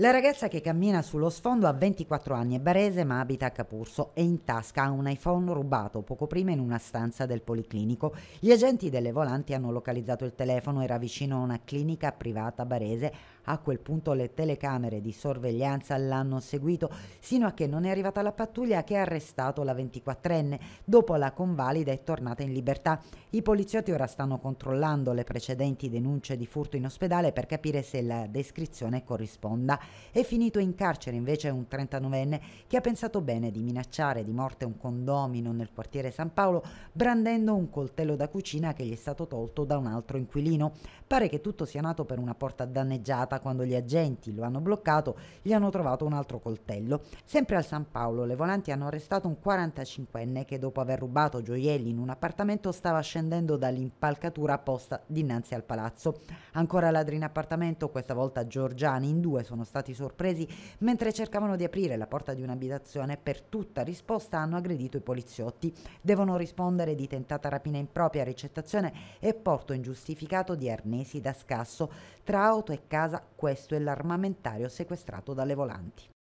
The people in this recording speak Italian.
La ragazza che cammina sullo sfondo ha 24 anni, è barese ma abita a Capurso e in tasca ha un iPhone rubato poco prima in una stanza del policlinico. Gli agenti delle volanti hanno localizzato il telefono, era vicino a una clinica privata barese. A quel punto le telecamere di sorveglianza l'hanno seguito sino a che non è arrivata la pattuglia che ha arrestato la 24enne. Dopo la convalida è tornata in libertà. I poliziotti ora stanno controllando le precedenti denunce di furto in ospedale per capire se la descrizione corrisponda. È finito in carcere invece un 39enne che ha pensato bene di minacciare di morte un condomino nel quartiere San Paolo brandendo un coltello da cucina che gli è stato tolto da un altro inquilino. Pare che tutto sia nato per una porta danneggiata quando gli agenti lo hanno bloccato gli hanno trovato un altro coltello. Sempre al San Paolo le volanti hanno arrestato un 45enne che dopo aver rubato gioielli in un appartamento stava scendendo dall'impalcatura posta dinanzi al palazzo. Ancora ladri in appartamento, questa volta Giorgiani, in due sono stati stati sorpresi mentre cercavano di aprire la porta di un'abitazione per tutta risposta hanno aggredito i poliziotti. Devono rispondere di tentata rapina impropria, ricettazione e porto ingiustificato di arnesi da scasso. Tra auto e casa questo è l'armamentario sequestrato dalle volanti.